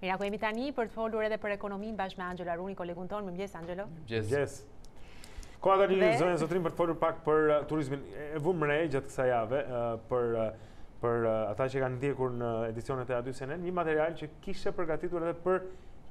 Mira, ku jemi tani për të folur edhe për ekonomin bashkë me Angelo Aruni, kolegun tonë, më mgjes, Angelo. Mgjes, mgjes. Ko atë një zonë e zotrim për të folur pak për uh, turizmin e vëmrej gjatë kësa jave, uh, për uh, ata që kanë ndjekur në edicionet e A2 CNN, një material që kishe përgatitur edhe për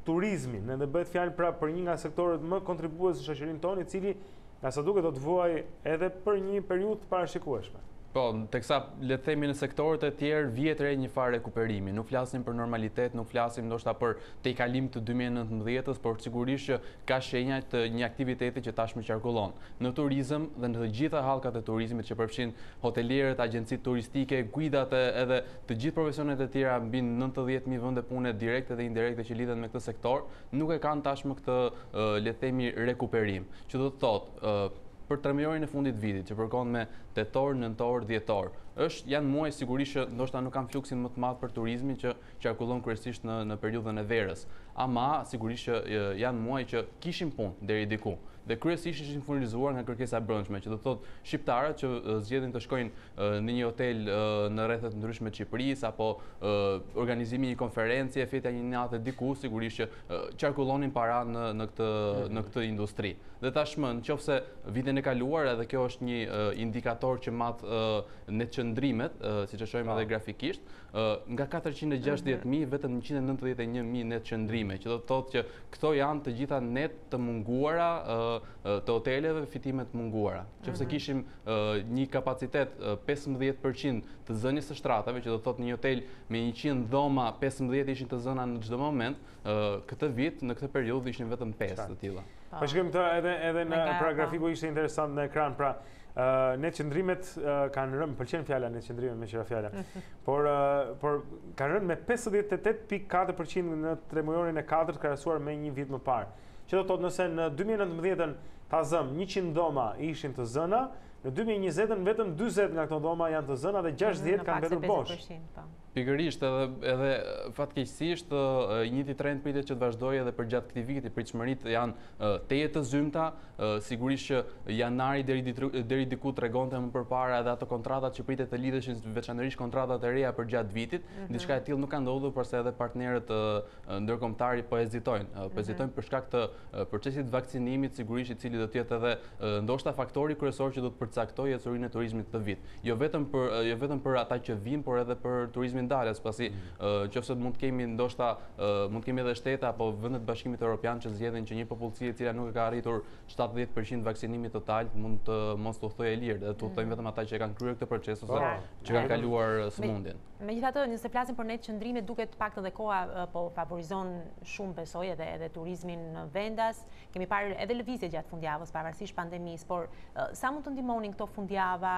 turizmin, në dhe bëhet fjalë pra për një nga sektorët më kontribuës në shëqërim tonë, i cili nga sa duke do të vuaj edhe për një periut parashikueshme. Po, të kësa, le themi në sektorët e tjerë, vjetër e një farë rekuperimi. Nuk flasim për normalitet, nuk flasim ndoshta për te i kalim të 2019-ës, por sigurisht që ka shenja të një aktiviteti që tashmë qarkullon. Në turizm dhe në të gjitha halkat e turizmit që përfshin hotelierët, agjensit turistike, guidat edhe të gjithë profesionet e tjera bin 90.000 vënde pune direkte dhe indirekte që lidhen me këtë sektor, nuk e kanë tashmë këtë, le themi, rekuperim. Që do të thotë, për tërmjore në fundit vitit, që përkon me tetor, nëntor, djetor. Êshtë janë muaj sigurisht që ndoshta nuk kam fluksin më të matë për turizmi që akullon kërësisht në periudën e verës, ama sigurisht që janë muaj që kishim punë dheri diku dhe kryesisht ishin furnizuar nga kërkesa brëndshme, që do thotë shqiptarët që zgjedhin të shkojnë në një hotel në rrethet ndryshme të Shqipërisë apo organizimi një konferenci e një natë diku, sigurisht që qarkullonin para në në këtë në këtë industri. Dhe tashmë, nëse vitin e kaluar edhe kjo është një indikator që mat në çndrimet, siç e shohim po. edhe grafikisht, nga 460000 vetëm 191000 në çndrime, që do thotë që këto janë të gjitha net të munguara, të hoteleve fitimet munguara. Qëfëse mhm. kishim një kapacitet 15% të zënjës të shtratave, që do të thot një hotel me 100 dhoma, 15% ishin të zëna në gjithë moment, këtë vit, në këtë periud, ishin vetëm 5 të tila. Pa po, po shkëm të edhe në pra, grafiku ishte interesant në ekran, pra ne qëndrimet kanë rëm, përqen fjalla ne qëndrimet me qëra fjalla, por kanë rëm me 58.4% në tremujorin e 4 të me një vit më parë që do të thotë nëse në 2019-ën ta zëm 100 dhoma ishin të zëna, në 2020-ën vetëm 40 nga këto dhoma janë të zëna dhe 60 kanë mbetur bosh. Po. Pikërisht edhe edhe fatkeqësisht i njëjti trend pritet që të vazhdojë edhe për gjatë këtij viti. Pritshmërit janë teje të zymta, sigurisht që janari deri deri diku tregonte më përpara edhe ato kontratat që pritet të lidheshin veçanërisht kontratat e reja për gjatë vitit. Mhm. Diçka e tillë nuk ka ndodhur përse edhe partnerët ndërkombëtarë po hezitojnë, po hezitojnë mhm. për shkak të procesit të vaksinimit, sigurisht i cili do të jetë edhe ndoshta faktori kryesor që do të përcaktojë ecurinë e turizmit të vit. Jo vetëm për jo vetëm për ata që vijnë, por edhe për turizmin kryesin pasi që mm. mund të kemi ndoshta, mund të kemi edhe shteta, apo vëndet bashkimit e Europian që zgjedhen që një popullësie cila nuk e ka arritur 70% vaksinimit total, mund të mos të thëj e lirë, dhe të mm. thëjmë vetëm ata që e kanë kryrë këtë proces, ose pra, që kanë kaluar së mundin. Me gjitha të, njëse plasin për ne qëndrimit duket pak të dhe koha po favorizon shumë besoj edhe turizmin në vendas, kemi parë edhe lëvizje gjatë fundjavës, pavarësish pandemis, por sa mund të ndimoni këto fundjava,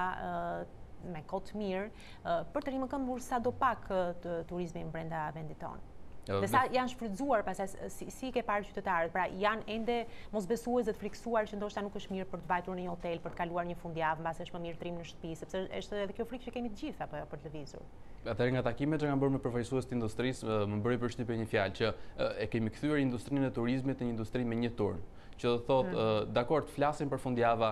me kotë mirë, eh, për të rrimë këmë sa do pak eh, të turizmi në brenda vendit tonë? Dhe sa janë shfrydzuar, si ke parë qytetarët, pra janë ende mos besuës dhe të friksuar që ndoshta nuk është mirë për të bajtur një hotel, për të kaluar një fundjavë, në është më mirë të rimë në shtëpi, sepse është edhe kjo frikë që kemi të gjitha jo, për të lëvizur. Atëherë nga takime që nga më bërë me përfajsuës të industrisë, më bërë i përshnipe një fjalë, që e kemi këthyre industrinë e turizmit e një industri me një turnë që dhe mm. dakor, të flasim për fundjava,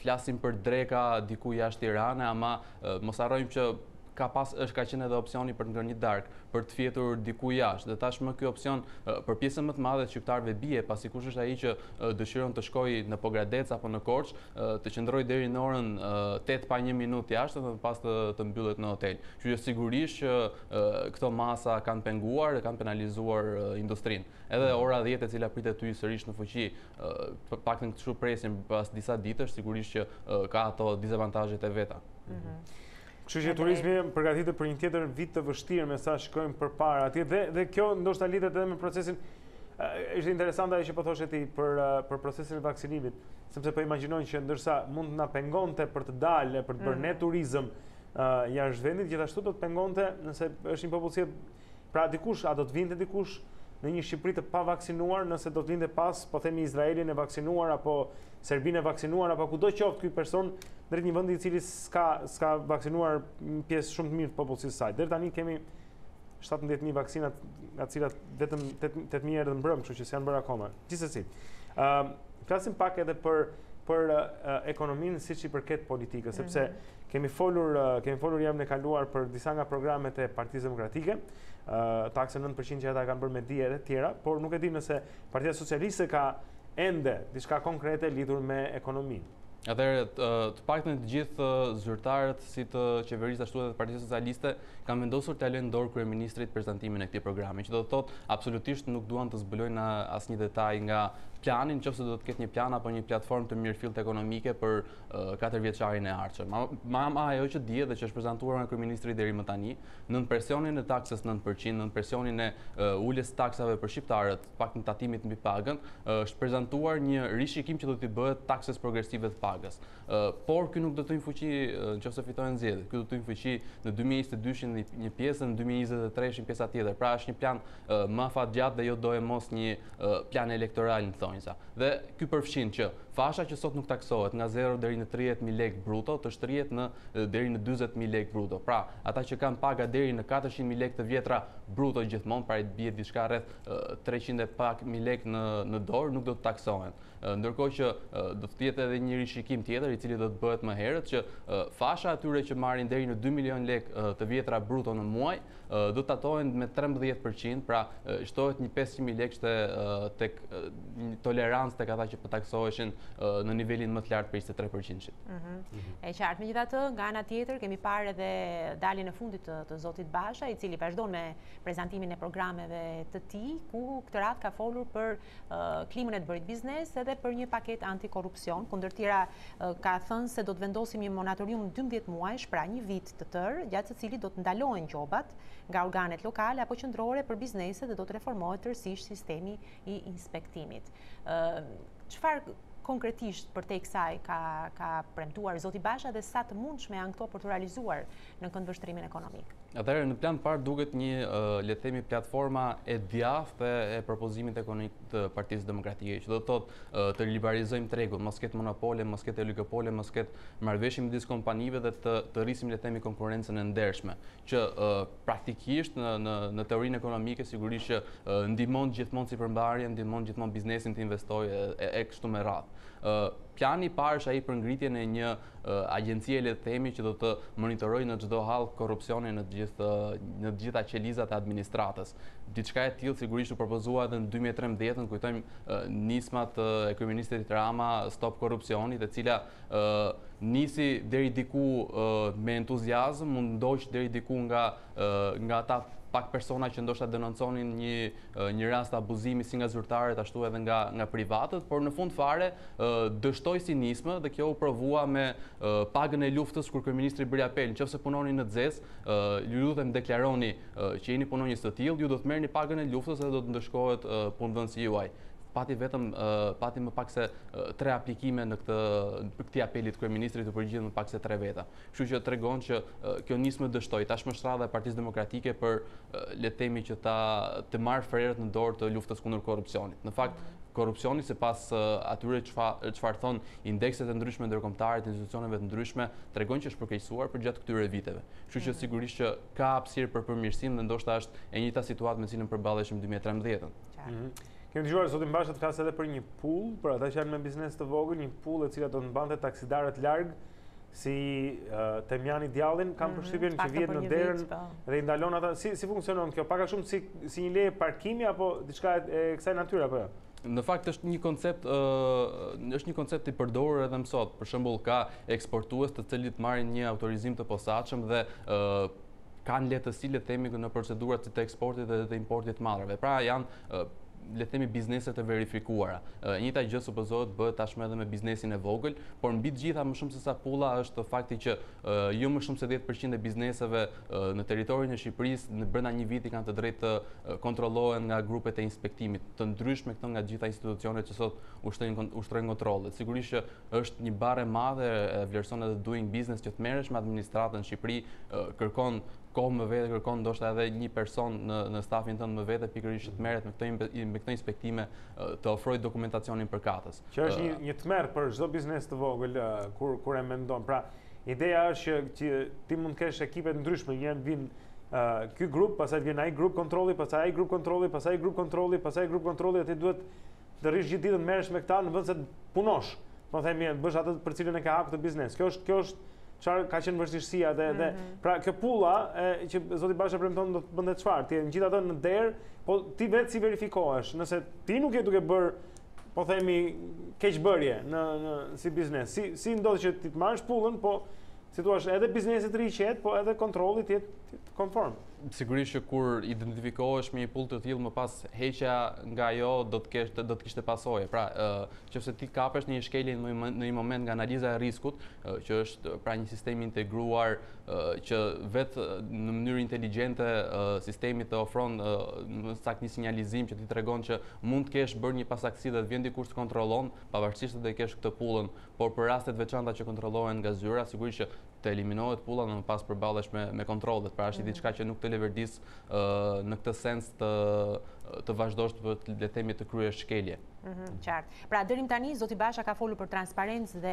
flasim për dreka, diku jashtë Irane, ama mos arrojmë që ka pas është ka qenë edhe opcioni për të ngrënë një dark, për të fjetur diku jashtë. Dhe tashmë ky opsion për pjesën më të madhe të qytetarëve bie, pasi kush është ai që dëshiron të shkojë në Pogradec apo në korç, të qëndrojë deri në orën 8 pa 1 minutë jashtë dhe pas të të mbyllet në hotel. Që jo sigurisht që këto masa kanë penguar dhe kanë penalizuar industrinë. Edhe ora 10 e cila pritet ty sërish në fuqi, paktën kështu presim pas disa ditësh, sigurisht që ka ato dizavantazhet e veta. Mm-hmm. Kështu që turizmi përgatitet për një tjetër vit të vështirë me sa shkojmë përpara atje dhe dhe kjo ndoshta lidhet edhe me procesin është interesante ajo që po thoshe ti për për procesin e vaksinimit, sepse po imaginojnë që ndërsa mund të na pengonte për të dalë, për të bërë turizm mm. turizëm jashtë vendit, gjithashtu do të pengonte nëse është një popullsi pra dikush a do të vinte dikush në një Shqipëri të pavaksinuar, nëse do të vinte pas, po themi Izraelin e vaksinuar apo Serbinë e vaksinuar apo kudo qoftë ky person në vendi i cili s'ka s'ka vaksinuar në pjesë shumë të mirë të popullsisë së saj. Deri tani kemi 17000 vaksinat, nga cilat vetëm 8000 erdhën në Prum, kështu që s'janë bërë akoma. Gjithsesi, ëm flasim pak edhe për për ekonominë, siç i përket politikës, mhm. sepse kemi folur, kemi folur kaluar për disa nga programet e Partizëm Demokratike. ë taksa 9% që ata kanë bërë me di të tjera, por nuk e di nëse Partia Socialiste ka ende diçka konkrete lidhur me ekonominë. Atëherë, të paktën të gjithë uh, zyrtarët si të qeverisë ashtu edhe Partisë Socialiste kanë vendosur të lënë dorë kryeministrit prezantimin e këtij programi, që do të thotë absolutisht nuk duan të zbulojnë uh, asnjë detaj nga planin, qëfëse do të ketë një plan apo një platform të mirë filt ekonomike për 4 uh, vjeqarin e arqën. Ma ajo që dje dhe që është prezentuar në Kryministri dheri më tani, nën presionin e taksës 9%, nën presionin e uh, ulljes taksave për shqiptarët, pak në tatimit mbi pagën, uh, është prezentuar një rishikim që do t'i bëhet taksës progresive të pagës. Por, kjo nuk do t'u infuqi në qëfëse fitojnë zjedhë, kjo do t'u infuqi në 2022 një pjesë, në 2023 një pjesë atjeder. Pra, është një plan më fatë dhe jo do e mos një plan elektoral në dhe këy përfshin që fasha që sot nuk taksohet nga 0 deri në 30.000 lek bruto të shtërjet në deri në 40.000 lek bruto. Pra, ata që kanë paga deri në 400.000 lek të vjetra bruto gjithmonë, pra i të bjetë diçka rreth 300.000 lek në dorë, nuk do të taksohen. Ndërko që do të tjetë edhe një rishikim tjetër i cili do të bëhet më herët që fasha atyre që marin deri në 2 milion lek të vjetra bruto në muaj do të atohen me 13% pra shtohet një 500.000 lek shte tolerancë të kata që pëtaksoheshin po Eh, në nivelin më të lartë për 23%. Mhm. Mhm. E qartë, me gjitha të, nga nga tjetër, kemi pare dhe dali në fundit të Zotit Basha, i cili përshdon me prezentimin e programeve të ti, ku këtë ratë ka folur për eh, klimën e të bërit biznes edhe për një paket antikorupcion, ku tira eh, ka thënë se do të vendosim një monitorium në 12 muaj, shpra një vit të tërë, gjatë të cili do të ndalojnë gjobat nga organet lokale apo qëndrore për bizneset dhe do të reformohet tërësisht sistemi i inspektimit. Qëfar konkretisht për te i kësaj ka premtuar Zoti Basha dhe sa të mundshme janë këto për të realizuar në këndë ekonomik. ekonomikë? Atëherë, në plan parë duket një, le të themi, platforma e djaf dhe e propozimit ekonomik të Partisë Demokratike, që do të thotë të liberalizojmë tregun, mos ketë monopole, mos ketë oligopole, mos ketë marrëveshje midis kompanive dhe të të rrisim le të themi konkurrencën e ndershme, që praktikisht në në në teorinë ekonomike sigurisht që ndihmon gjithmonë si përmbarje, ndihmon gjithmonë biznesin të investojë e, e kështu me radhë. Plani parë është a i për ngritjen e një agencije le të që do të monitoroj në gjdo halë korupcioni në gjitha qelizat e administratës. Diçka e tjilë sigurisht u propozua edhe në 2013, në kujtojmë nismat e kërministerit Rama Stop Korupcioni, dhe cila nisi deri diku me entuziasm, mundosh deri diku nga ta përështë, pak persona që ndoshta denonconin një një rast abuzimi si nga zyrtarët ashtu edhe nga nga privatët, por në fund fare dështoi sinizmin dhe kjo u provua me pagën e luftës kur kryeministri bëri apel, nëse punoni në Xhes, ju lutem deklaroni që jeni punonjës të tillë, ju do të merrni pagën e luftës dhe do të ndëshkohet punëdhënësi juaj pati vetëm, pati më pak se tre aplikime në këtë këti apelit kërë ministrit të përgjithë më pak se tre veta. Kështu që të regon që kjo njësë më dështoj, ta shmë shtra dhe partiz demokratike për letemi që ta të marë fërërët në dorë të luftës kundur korupcionit. Në fakt, korupcionit se pas atyre që farë thonë indekset e ndryshme ndërkomtarit, dërkomtarit, institucioneve të ndryshme, të regon që është përkejsuar për gjatë këtyre viteve. Kështu që mhm. sigurisht që ka apsirë për përmirësim dhe ndoshta është e njëta situatë me cilën përbaleshëm 2013. Kemi dëgjuar sot mbashkë të flas edhe për një pull, për ata që janë me biznes të vogël, një pull e cila do të mbante taksidarët larg si uh, Temjani Djallin, kam mm që vjetë në derën po. dhe i ndalon ata. Si si funksionon kjo? Pak a shumë si si një leje parkimi apo diçka e, e kësaj natyre apo jo? Në fakt është një koncept ë është një koncept i përdorur edhe më sot. Për shembull ka eksportues të cilët marrin një autorizim të posaçëm dhe ë kanë lehtësi le në procedurat të eksportit dhe të importit të Pra janë le themi bizneset e verifikuara. Njëta gjë supozohet bëhet tashmë edhe me biznesin e vogël, por mbi të gjitha më shumë se sa pulla është të fakti që jo më shumë se 10% e bizneseve në territorin e Shqipërisë në brenda një viti kanë të drejtë të kontrollohen nga grupet e inspektimit, të ndryshme këto nga gjitha institucionet që sot ushtrojnë ushtrojnë kontrollet. Sigurisht që është një bare e madhe e vlerëson edhe doing business që të merresh me administratën Shqipëri, kërkon kohë më vete kërkon ndoshta edhe një person në, në stafin tënd më vete pikërisht të merret me këtë me këtë inspektime të ofroj dokumentacionin për katës. Që është një një tmerr për çdo biznes të vogël kur kur e mendon. Pra, ideja është që ti mund të kesh ekipe të ndryshme, një vin Uh, ky grup, pasaj vjen ai grup kontrolli, pasaj ai grup kontrolli, pasaj grup kontrolli, pasaj grup kontrolli, atë duhet të rrish gjithë ditën merresh me këta në vend se të punosh. Po themi, bësh atë për cilën e ka hap të biznes. Kjo është kjo është qarë ka qenë vështishësia dhe dhe... Mhm. Pra, kjo pulla, që Zoti Basha për më tonë të bëndet qfarë, ti e në gjitha të në derë, po ti vetë si verifikohesh, nëse ti nuk je duke bërë, po themi, keqë bërje në si biznes, si ndodhë që ti të marrësh pullën po situash edhe biznesit rriqet, po edhe kontrolit jetë konformë sigurisht që kur identifikohesh me një pull të tillë, më pas heqja nga ajo do të kesh do të kishte pasojë. Pra, ë, uh, nëse ti kapesh një shkelje në një moment nga analiza e riskut, uh, që është pra një sistem integruar uh, që vetë në mënyrë inteligjente uh, sistemi të ofron uh, saktë një sinjalizim që ti tregon që mund të kesh bërë një pasaksi dhe të vjen dikush të kontrollon, pavarësisht se do të kesh këtë pullën, por për rastet veçanta që kontrollohen nga zyra, sigurisht që të eliminohet pulla në pas përbalesh me kontrolet, pra është i mhm. diçka që nuk të leverdis në këtë sens të të vazhdojsh të letemi të krye shkelje. Mhm, qartë. Pra, dërim tani, Zoti Basha ka folur për transparentës dhe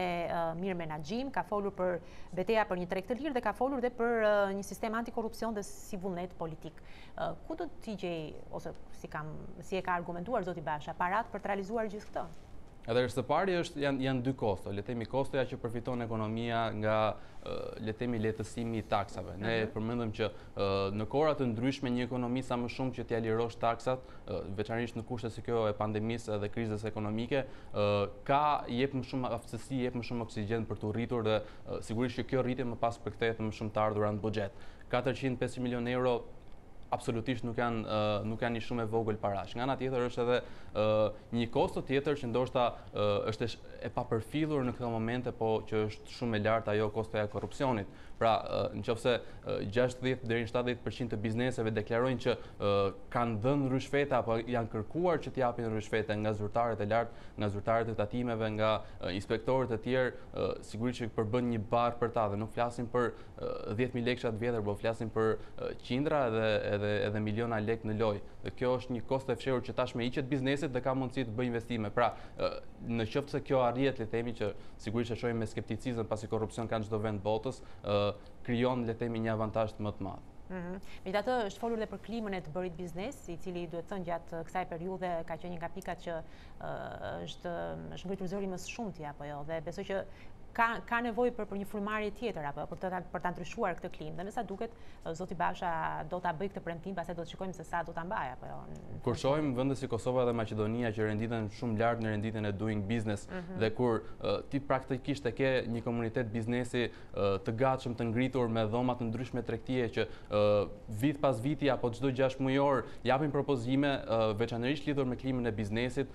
mirë menagjim, ka folur për beteja për një trek të lirë dhe ka folur dhe për një sistem antikorupcion dhe si vullnet politik. Ku do t'i gjej, ose si e ka argumentuar Zoti Basha, parat për të realizuar gjithë këtë? Edhe rështë të pari është janë dy kosto, letemi kostoja që përfiton ekonomia nga letemi letësimi i taksave. Ne mhm. përmëndëm që në korat të ndryshme një ekonomi sa më shumë që t'ja lirosh taksat, veçanërisht në kushtës si kjo e pandemis dhe krizës ekonomike, ka jep më shumë aftësësi, jep më shumë oksigen për të rritur dhe sigurisht që kjo rritje më pas për këtë e më shumë të ardhur anë bugjet. 400-500 milion euro absolutisht nuk janë nuk janë një shumë e vogël parash. Nga ana tjetër është edhe një kosto tjetër që ndoshta është e papërfillur në këto momente, po që është shumë e lartë ajo kostoja e korrupsionit. Pra, nëse 60 deri në 70% të bizneseve deklarojnë që kanë dhënë rishfeta apo janë kërkuar që të japin rishfeta nga zyrtarët e lartë, nga zyrtarët e tatimeve, nga inspektorët e tjerë, sigurisht që përbën një barr për ta dhe nuk flasim për 10000 lekësha të vjetër, por flasim për qindra dhe edhe, edhe miliona lek në loj. Dhe kjo është një kost e fshehur që tashmë i qetë biznesit dhe ka mundësi të bëjë investime. Pra, në qoftë se kjo arjet, le të themi që sigurisht e shohim me skepticizën pasi korupcion ka në çdo vend botës, ë krijon le të themi një avantazh më të madh. Mm -hmm. Me të atë është folur dhe për klimën e të bërit biznes, i cili duhet të thënë gjatë kësaj periudhe ka qenë një nga pikat që është është zëri më shumë shumti apo jo dhe besoj që ka nevoj për një frumarje tjetër, apo për të ndryshuar këtë klimë, dhe nësa duket, Zoti Basha do të bëj këtë premtim, pas e do të qikojmë se sa do të mbaja. Jo, kur shojmë vëndës i Kosova dhe Macedonia që renditën shumë lartë në renditën e doing business, mhm. dhe kur ti praktikisht e ke një komunitet biznesi të gatshëm të ngritur me dhomat në ndryshme trektie që vit pas viti apo gjdo gjash mujor japin propozime veçanërish lidhur me klimën e biznesit,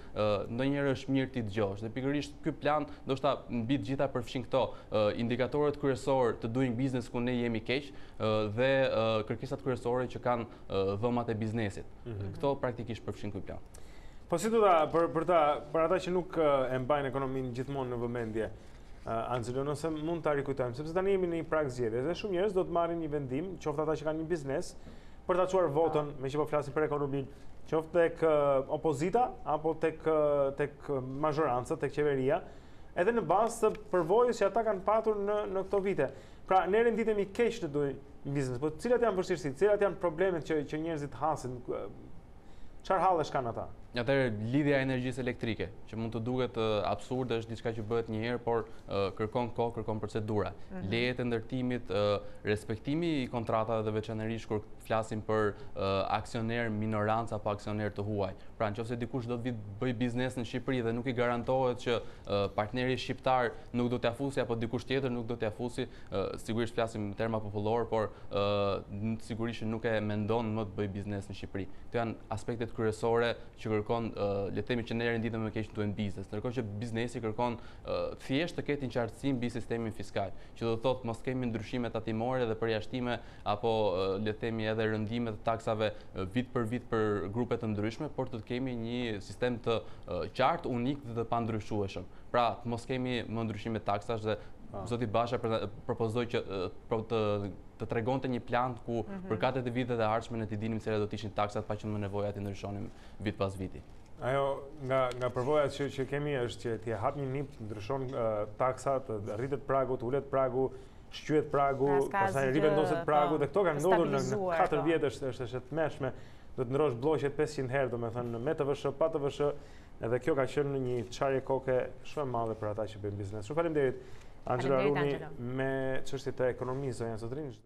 në njërë është mirë ti pikërisht, plan, do gjitha këto indikatorët kërësor të doing business ku ne jemi keq dhe kërkesat kërësore që kanë dhëmat e biznesit. Mhm. Këto praktikisht përfshin këj plan. Po si të da, për ata që nuk e mbajnë ekonomin gjithmonë në vëmendje, Anzilio, nëse mund të arikujtojmë, sepse tani jemi në i prak zjedhe, dhe shumë njërës do të marrin një vendim, qofta ta që kanë një biznes, për të quar votën, me që po flasin për ekonomin, qoftë të opozita, apo të kë majoranca, të qeveria, edhe në bazë të përvojës që ata kanë patur në në këto vite. Pra, ne renditemi keq të duhet në biznes. Po cilat janë vështirësitë? Cilat janë problemet që që njerëzit hasin? Çfarë hallesh kanë ata? tërë, lidhja energjisë elektrike, që mund të duket absurd, është diçka që bëhet një herë, por kërkon kohë, kërkon procedura. Mhm. Lejet e ndërtimit, respektimi i kontratave dhe veçanërisht kur flasim për aksioner minorant apo aksioner të huaj. Pra nëse dikush do të vit bëj biznes në Shqipëri dhe nuk i garantohet që partneri shqiptar nuk do t'ia fusi apo dikush tjetër nuk do t'ia fusi, sigurisht flasim në terma popullor, por sigurisht nuk e mendon më të bëj biznes në Shqipëri. Kto janë aspektet kryesore që kërkon, le të themi që nerin ditën më keq duhen biznes. Ndërkohë që biznesi kërkon thjesht të ketë një qartësim mbi sistemin fiskal, që do të thotë mos kemi ndryshime tatimore dhe përjashtime apo le të themi edhe rëndime të taksave vit për vit për grupe të ndryshme, por të kemi një sistem të qartë, unik dhe të pandryshueshëm. Pra, të mos kemi më ndryshime taksash dhe po. Zoti Basha propozoi që të të tregon të një plan ku mhm. për 4 vitet e arqme në t'i dinim se le do ishin taksat pa që në më nevojat i ndryshonim vit pas viti. Ajo, nga përvojat që kemi është që t'i hap një nip ndryshon taksat, rritet pragu, t'ullet pragu, shqyet pragu, pra, pasaj rivendoset pragu, dhe këto ka ndodur në 4 po. vjetë është të meshme, do të ndrosh bloqet 500 herë, do me thënë me të vëshë, pa të vëshë, edhe kjo ka qënë një qarje koke shumë madhe për ata që bëjmë biznes. Shumë falim derit, Angela Runi, me qështje e ekonomisë,